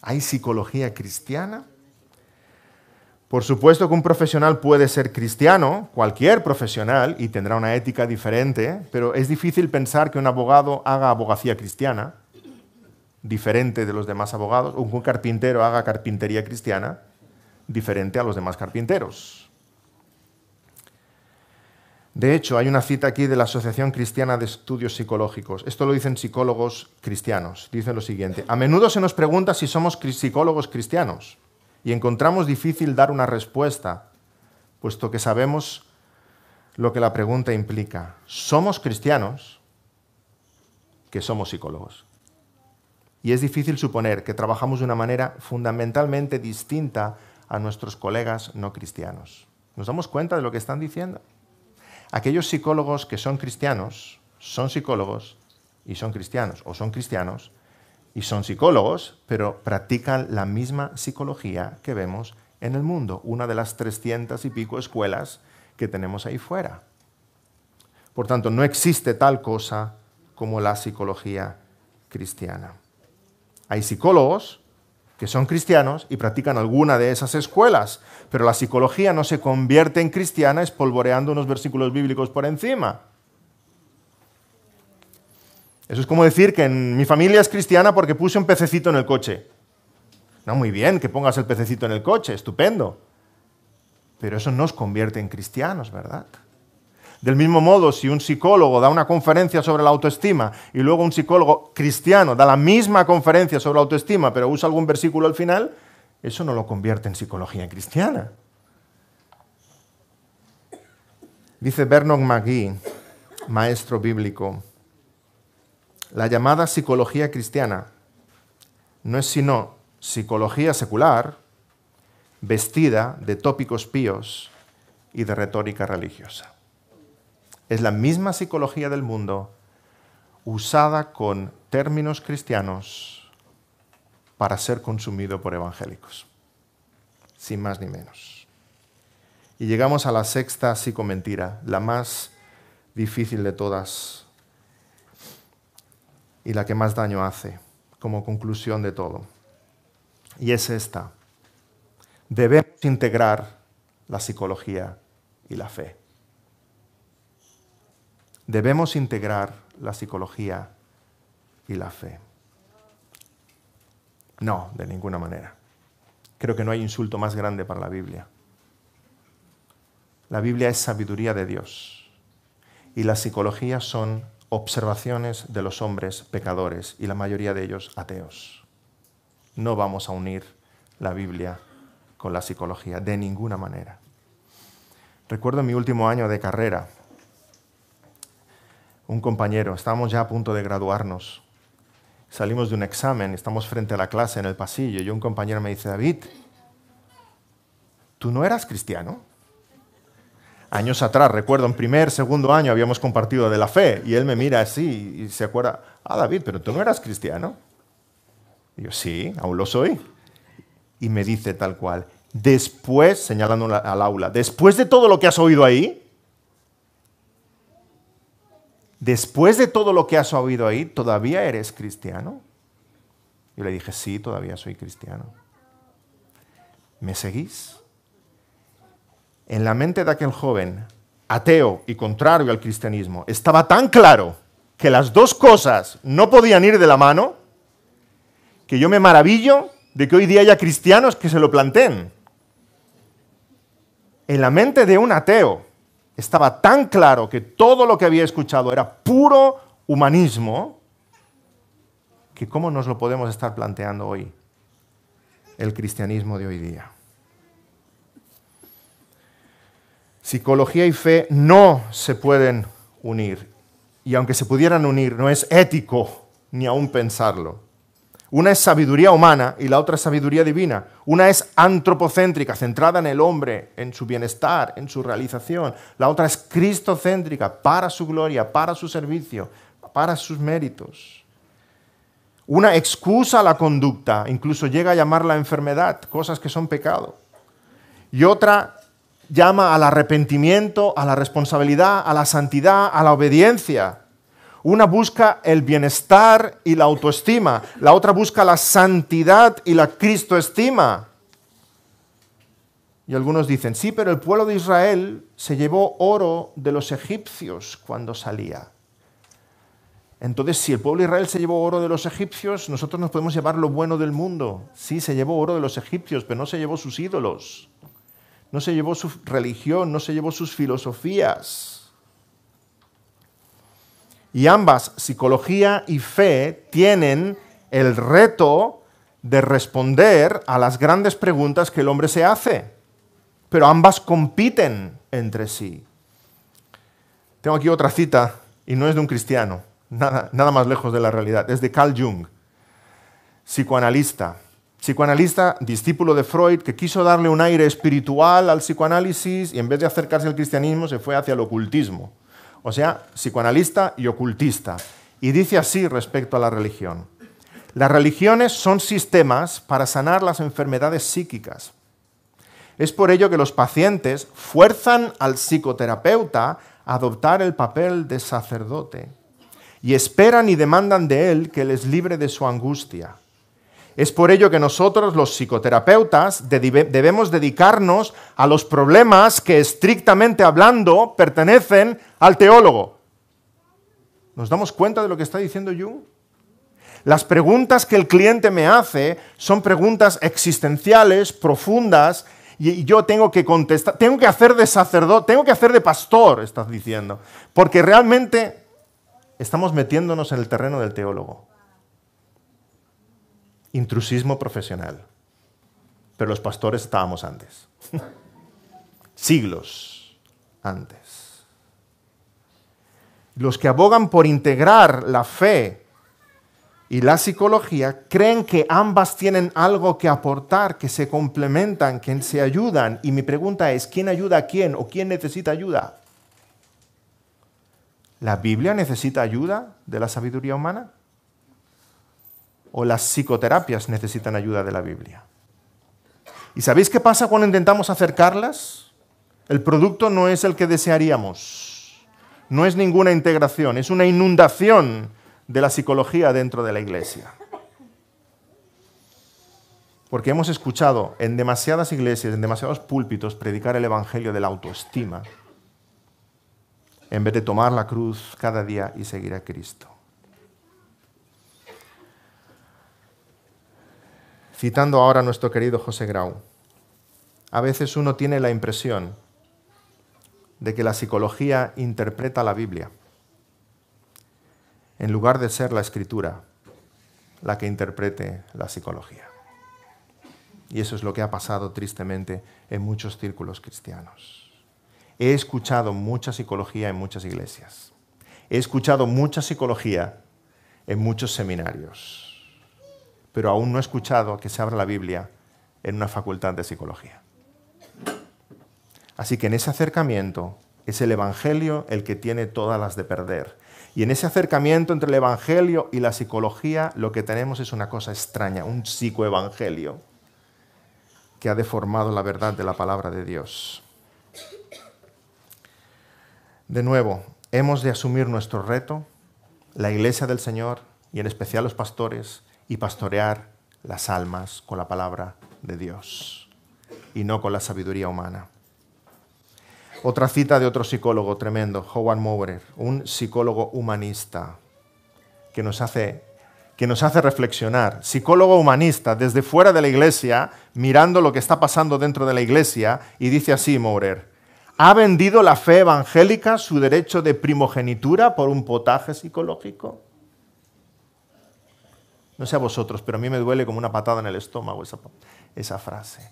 hay psicología cristiana. Por supuesto que un profesional puede ser cristiano, cualquier profesional, y tendrá una ética diferente, pero es difícil pensar que un abogado haga abogacía cristiana, diferente de los demás abogados, un carpintero haga carpintería cristiana diferente a los demás carpinteros. De hecho, hay una cita aquí de la Asociación Cristiana de Estudios Psicológicos. Esto lo dicen psicólogos cristianos. Dicen lo siguiente. A menudo se nos pregunta si somos psicólogos cristianos y encontramos difícil dar una respuesta, puesto que sabemos lo que la pregunta implica. ¿Somos cristianos que somos psicólogos? y es difícil suponer que trabajamos de una manera fundamentalmente distinta a nuestros colegas no cristianos. ¿Nos damos cuenta de lo que están diciendo? Aquellos psicólogos que son cristianos son psicólogos y son cristianos, o son cristianos y son psicólogos, pero practican la misma psicología que vemos en el mundo, una de las 300 y pico escuelas que tenemos ahí fuera. Por tanto, no existe tal cosa como la psicología cristiana. Hay psicólogos que son cristianos y practican alguna de esas escuelas, pero la psicología no se convierte en cristiana espolvoreando unos versículos bíblicos por encima. Eso es como decir que mi familia es cristiana porque puse un pececito en el coche. No, muy bien que pongas el pececito en el coche, estupendo. Pero eso no os convierte en cristianos, ¿verdad? Del mismo modo, si un psicólogo da una conferencia sobre la autoestima y luego un psicólogo cristiano da la misma conferencia sobre la autoestima, pero usa algún versículo al final, eso no lo convierte en psicología cristiana. Dice Bernard McGee, maestro bíblico, la llamada psicología cristiana no es sino psicología secular vestida de tópicos píos y de retórica religiosa. Es la misma psicología del mundo usada con términos cristianos para ser consumido por evangélicos. Sin más ni menos. Y llegamos a la sexta psicomentira, la más difícil de todas y la que más daño hace como conclusión de todo. Y es esta. Debemos integrar la psicología y la fe debemos integrar la psicología y la fe. No, de ninguna manera. Creo que no hay insulto más grande para la Biblia. La Biblia es sabiduría de Dios y la psicología son observaciones de los hombres pecadores y la mayoría de ellos ateos. No vamos a unir la Biblia con la psicología de ninguna manera. Recuerdo mi último año de carrera, un compañero, estábamos ya a punto de graduarnos, salimos de un examen, estamos frente a la clase en el pasillo y un compañero me dice, David, ¿tú no eras cristiano? Años atrás, recuerdo, en primer, segundo año habíamos compartido de la fe y él me mira así y se acuerda, ah, David, pero tú no eras cristiano. Y yo, sí, aún lo soy. Y me dice tal cual, después, señalando al aula, después de todo lo que has oído ahí, después de todo lo que has oído ahí, ¿todavía eres cristiano? Yo le dije, sí, todavía soy cristiano. ¿Me seguís? En la mente de aquel joven, ateo y contrario al cristianismo, estaba tan claro que las dos cosas no podían ir de la mano, que yo me maravillo de que hoy día haya cristianos que se lo planteen. En la mente de un ateo, estaba tan claro que todo lo que había escuchado era puro humanismo, que cómo nos lo podemos estar planteando hoy, el cristianismo de hoy día. Psicología y fe no se pueden unir, y aunque se pudieran unir, no es ético ni aún pensarlo. Una es sabiduría humana y la otra es sabiduría divina. Una es antropocéntrica, centrada en el hombre, en su bienestar, en su realización. La otra es cristocéntrica, para su gloria, para su servicio, para sus méritos. Una excusa a la conducta, incluso llega a llamarla enfermedad, cosas que son pecado. Y otra llama al arrepentimiento, a la responsabilidad, a la santidad, a la obediencia. Una busca el bienestar y la autoestima, la otra busca la santidad y la cristoestima. Y algunos dicen, sí, pero el pueblo de Israel se llevó oro de los egipcios cuando salía. Entonces, si el pueblo de Israel se llevó oro de los egipcios, nosotros nos podemos llevar lo bueno del mundo. Sí, se llevó oro de los egipcios, pero no se llevó sus ídolos. No se llevó su religión, no se llevó sus filosofías. Y ambas, psicología y fe, tienen el reto de responder a las grandes preguntas que el hombre se hace. Pero ambas compiten entre sí. Tengo aquí otra cita, y no es de un cristiano, nada, nada más lejos de la realidad, es de Carl Jung, psicoanalista psicoanalista, discípulo de Freud, que quiso darle un aire espiritual al psicoanálisis y en vez de acercarse al cristianismo se fue hacia el ocultismo o sea, psicoanalista y ocultista, y dice así respecto a la religión. Las religiones son sistemas para sanar las enfermedades psíquicas. Es por ello que los pacientes fuerzan al psicoterapeuta a adoptar el papel de sacerdote y esperan y demandan de él que les libre de su angustia. Es por ello que nosotros, los psicoterapeutas, debemos dedicarnos a los problemas que estrictamente hablando pertenecen al teólogo. ¿Nos damos cuenta de lo que está diciendo Jung? Las preguntas que el cliente me hace son preguntas existenciales, profundas, y yo tengo que contestar, tengo que hacer de sacerdote, tengo que hacer de pastor, estás diciendo, porque realmente estamos metiéndonos en el terreno del teólogo intrusismo profesional. Pero los pastores estábamos antes. Siglos antes. Los que abogan por integrar la fe y la psicología creen que ambas tienen algo que aportar, que se complementan, que se ayudan. Y mi pregunta es, ¿quién ayuda a quién o quién necesita ayuda? ¿La Biblia necesita ayuda de la sabiduría humana? o las psicoterapias necesitan ayuda de la Biblia. ¿Y sabéis qué pasa cuando intentamos acercarlas? El producto no es el que desearíamos. No es ninguna integración, es una inundación de la psicología dentro de la iglesia. Porque hemos escuchado en demasiadas iglesias, en demasiados púlpitos, predicar el Evangelio de la autoestima, en vez de tomar la cruz cada día y seguir a Cristo. Citando ahora a nuestro querido José Grau, a veces uno tiene la impresión de que la psicología interpreta la Biblia, en lugar de ser la escritura la que interprete la psicología. Y eso es lo que ha pasado tristemente en muchos círculos cristianos. He escuchado mucha psicología en muchas iglesias. He escuchado mucha psicología en muchos seminarios pero aún no he escuchado que se abra la Biblia en una facultad de psicología. Así que en ese acercamiento es el Evangelio el que tiene todas las de perder. Y en ese acercamiento entre el Evangelio y la psicología lo que tenemos es una cosa extraña, un psicoevangelio que ha deformado la verdad de la palabra de Dios. De nuevo, hemos de asumir nuestro reto, la iglesia del Señor y en especial los pastores, y pastorear las almas con la palabra de Dios y no con la sabiduría humana. Otra cita de otro psicólogo tremendo, Howard Mowbray, un psicólogo humanista que nos hace que nos hace reflexionar, psicólogo humanista desde fuera de la iglesia, mirando lo que está pasando dentro de la iglesia y dice así Mowbray, ¿ha vendido la fe evangélica su derecho de primogenitura por un potaje psicológico? No sé a vosotros, pero a mí me duele como una patada en el estómago esa, esa frase.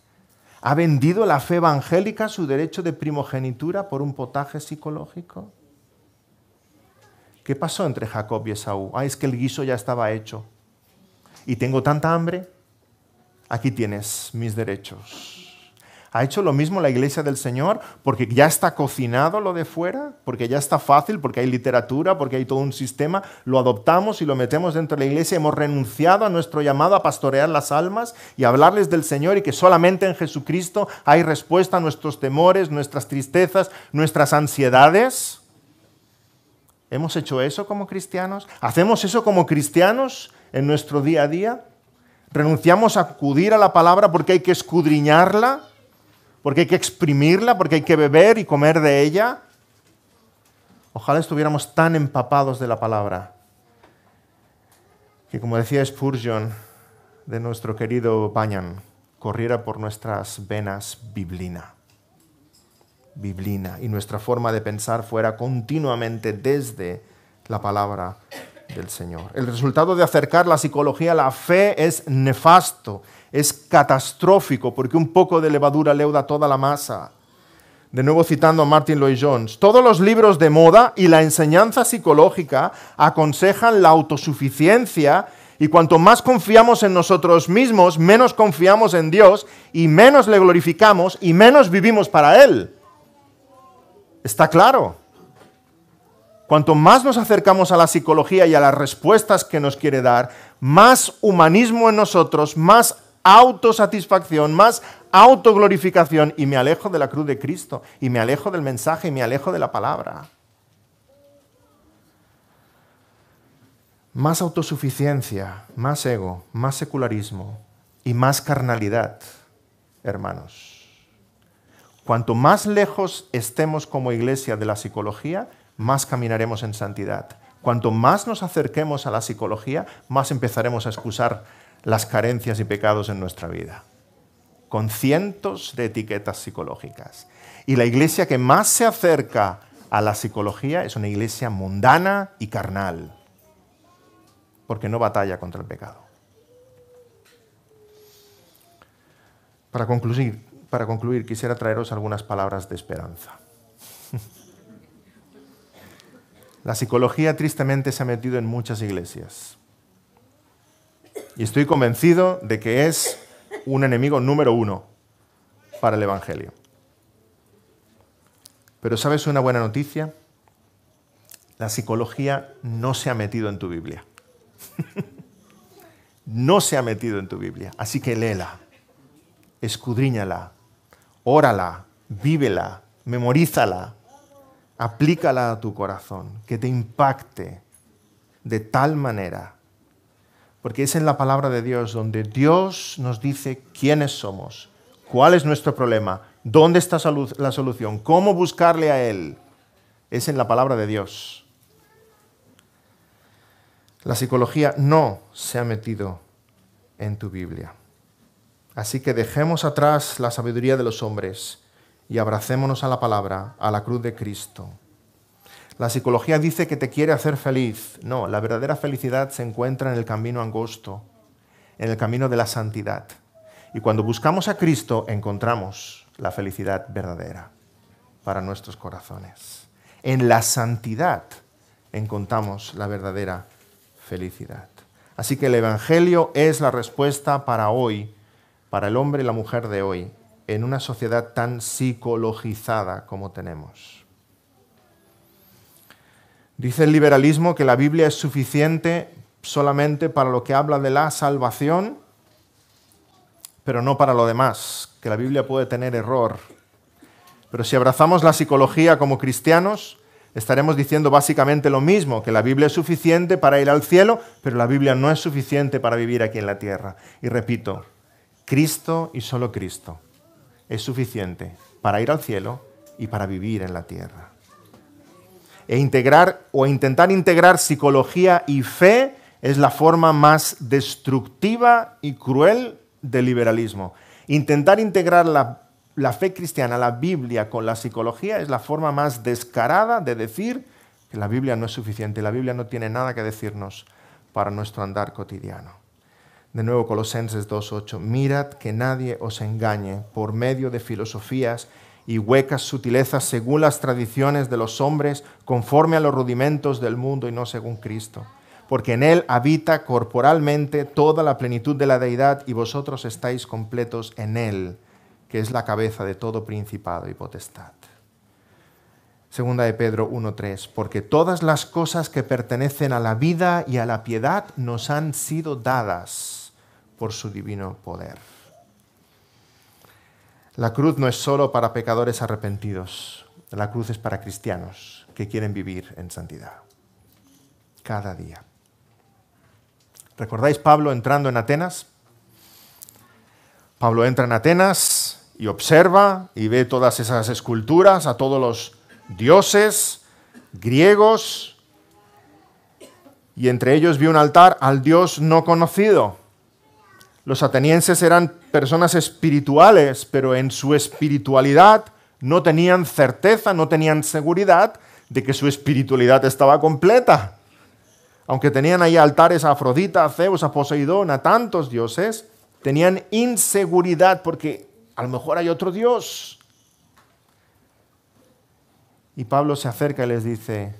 ¿Ha vendido la fe evangélica su derecho de primogenitura por un potaje psicológico? ¿Qué pasó entre Jacob y Esaú? Ah, es que el guiso ya estaba hecho. Y tengo tanta hambre. Aquí tienes mis derechos. ¿Ha hecho lo mismo la iglesia del Señor? Porque ya está cocinado lo de fuera, porque ya está fácil, porque hay literatura, porque hay todo un sistema. Lo adoptamos y lo metemos dentro de la iglesia. Hemos renunciado a nuestro llamado a pastorear las almas y hablarles del Señor y que solamente en Jesucristo hay respuesta a nuestros temores, nuestras tristezas, nuestras ansiedades. ¿Hemos hecho eso como cristianos? ¿Hacemos eso como cristianos en nuestro día a día? ¿Renunciamos a acudir a la palabra porque hay que escudriñarla? porque hay que exprimirla, porque hay que beber y comer de ella. Ojalá estuviéramos tan empapados de la palabra que, como decía Spurgeon, de nuestro querido Banyan, corriera por nuestras venas biblina. Biblina. Y nuestra forma de pensar fuera continuamente desde la palabra del Señor. El resultado de acercar la psicología a la fe es nefasto, es catastrófico porque un poco de levadura leuda toda la masa. De nuevo citando a Martin Lloyd Jones, todos los libros de moda y la enseñanza psicológica aconsejan la autosuficiencia y cuanto más confiamos en nosotros mismos, menos confiamos en Dios y menos le glorificamos y menos vivimos para Él. Está claro. Cuanto más nos acercamos a la psicología y a las respuestas que nos quiere dar, más humanismo en nosotros, más autosatisfacción, más autoglorificación y me alejo de la cruz de Cristo y me alejo del mensaje y me alejo de la palabra. Más autosuficiencia, más ego, más secularismo y más carnalidad, hermanos. Cuanto más lejos estemos como iglesia de la psicología, más caminaremos en santidad. Cuanto más nos acerquemos a la psicología, más empezaremos a excusar las carencias y pecados en nuestra vida, con cientos de etiquetas psicológicas. Y la iglesia que más se acerca a la psicología es una iglesia mundana y carnal, porque no batalla contra el pecado. Para concluir, para concluir quisiera traeros algunas palabras de esperanza. la psicología tristemente se ha metido en muchas iglesias y estoy convencido de que es un enemigo número uno para el Evangelio. Pero ¿sabes una buena noticia? La psicología no se ha metido en tu Biblia. no se ha metido en tu Biblia. Así que léela, escudriñala, órala, vívela, memorízala, aplícala a tu corazón, que te impacte de tal manera porque es en la palabra de Dios donde Dios nos dice quiénes somos, cuál es nuestro problema, dónde está la solución, cómo buscarle a Él. Es en la palabra de Dios. La psicología no se ha metido en tu Biblia. Así que dejemos atrás la sabiduría de los hombres y abracémonos a la palabra, a la cruz de Cristo. La psicología dice que te quiere hacer feliz. No, la verdadera felicidad se encuentra en el camino angosto, en el camino de la santidad. Y cuando buscamos a Cristo encontramos la felicidad verdadera para nuestros corazones. En la santidad encontramos la verdadera felicidad. Así que el Evangelio es la respuesta para hoy, para el hombre y la mujer de hoy, en una sociedad tan psicologizada como tenemos. Dice el liberalismo que la Biblia es suficiente solamente para lo que habla de la salvación, pero no para lo demás, que la Biblia puede tener error. Pero si abrazamos la psicología como cristianos, estaremos diciendo básicamente lo mismo, que la Biblia es suficiente para ir al cielo, pero la Biblia no es suficiente para vivir aquí en la tierra. Y repito, Cristo y solo Cristo es suficiente para ir al cielo y para vivir en la tierra e integrar o intentar integrar psicología y fe es la forma más destructiva y cruel del liberalismo. Intentar integrar la, fe cristiana, la Biblia con la psicología es la forma más descarada de decir que la Biblia no es suficiente, la Biblia no tiene nada que decirnos para nuestro andar cotidiano. De nuevo Colosenses 2.8, mirad que nadie os engañe por medio de filosofías y huecas sutilezas según las tradiciones de los hombres, conforme a los rudimentos del mundo y no según Cristo. Porque en Él habita corporalmente toda la plenitud de la deidad y vosotros estáis completos en Él, que es la cabeza de todo principado y potestad. Segunda de Pedro 1.3, porque todas las cosas que pertenecen a la vida y a la piedad nos han sido dadas por su divino poder. La cruz no es solo para pecadores arrepentidos, la cruz es para cristianos que quieren vivir en santidad. Cada día. ¿Recordáis Pablo entrando en Atenas? Pablo entra en Atenas y observa y ve todas esas esculturas a todos los dioses griegos y entre ellos vio un altar al dios no conocido. Los atenienses eran personas espirituales, pero en su espiritualidad no tenían certeza, no tenían seguridad de que su espiritualidad estaba completa. Aunque tenían ahí altares a Afrodita, a Zeus, a Poseidón, a tantos dioses, tenían inseguridad porque a lo mejor hay otro Dios. Y Pablo se acerca y les dice,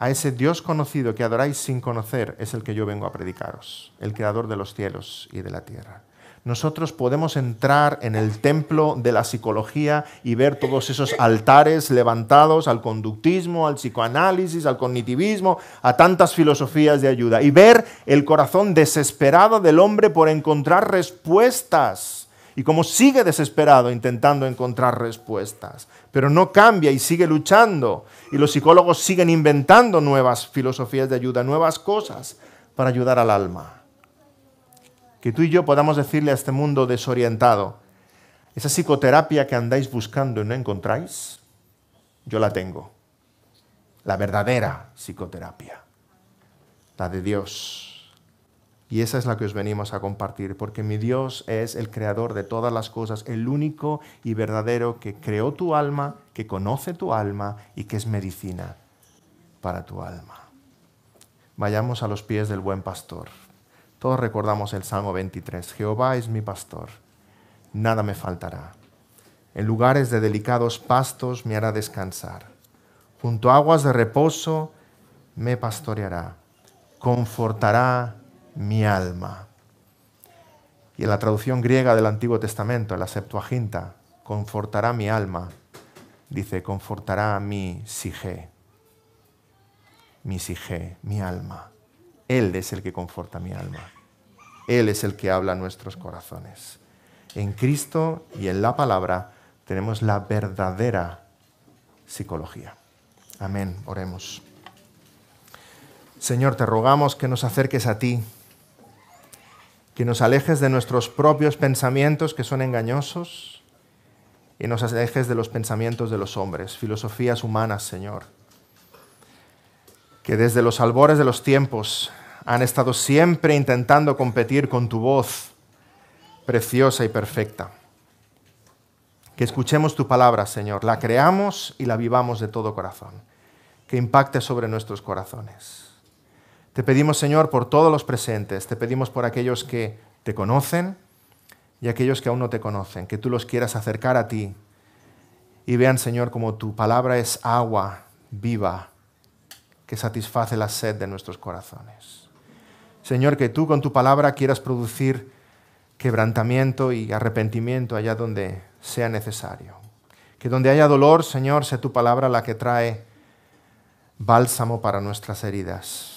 a ese Dios conocido que adoráis sin conocer es el que yo vengo a predicaros, el creador de los cielos y de la tierra. Nosotros podemos entrar en el templo de la psicología y ver todos esos altares levantados al conductismo, al psicoanálisis, al cognitivismo, a tantas filosofías de ayuda, y ver el corazón desesperado del hombre por encontrar respuestas y como sigue desesperado intentando encontrar respuestas, pero no cambia y sigue luchando. Y los psicólogos siguen inventando nuevas filosofías de ayuda, nuevas cosas para ayudar al alma. Que tú y yo podamos decirle a este mundo desorientado, esa psicoterapia que andáis buscando y no encontráis, yo la tengo. La verdadera psicoterapia, la de Dios y esa es la que os venimos a compartir, porque mi Dios es el creador de todas las cosas, el único y verdadero que creó tu alma, que conoce tu alma y que es medicina para tu alma. Vayamos a los pies del buen pastor. Todos recordamos el Salmo 23. Jehová es mi pastor, nada me faltará. En lugares de delicados pastos me hará descansar. Junto a aguas de reposo me pastoreará. Confortará mi alma. Y en la traducción griega del Antiguo Testamento, en la Septuaginta, confortará mi alma, dice, confortará mi sige, mi sige, mi alma. Él es el que conforta mi alma. Él es el que habla nuestros corazones. En Cristo y en la palabra tenemos la verdadera psicología. Amén, oremos. Señor, te rogamos que nos acerques a ti que nos alejes de nuestros propios pensamientos que son engañosos y nos alejes de los pensamientos de los hombres, filosofías humanas, Señor, que desde los albores de los tiempos han estado siempre intentando competir con tu voz preciosa y perfecta. Que escuchemos tu palabra, Señor, la creamos y la vivamos de todo corazón, que impacte sobre nuestros corazones. Te pedimos, Señor, por todos los presentes, te pedimos por aquellos que te conocen y aquellos que aún no te conocen, que tú los quieras acercar a ti y vean, Señor, como tu palabra es agua viva que satisface la sed de nuestros corazones. Señor, que tú con tu palabra quieras producir quebrantamiento y arrepentimiento allá donde sea necesario. Que donde haya dolor, Señor, sea tu palabra la que trae bálsamo para nuestras heridas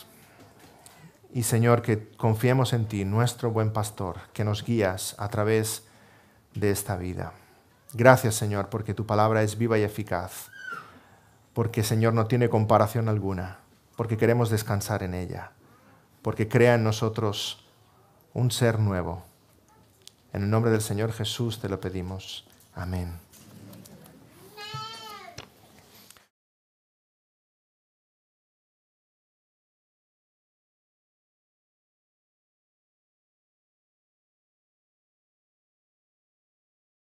y Señor, que confiemos en ti, nuestro buen pastor, que nos guías a través de esta vida. Gracias, Señor, porque tu palabra es viva y eficaz, porque, Señor, no tiene comparación alguna, porque queremos descansar en ella, porque crea en nosotros un ser nuevo. En el nombre del Señor Jesús te lo pedimos. Amén.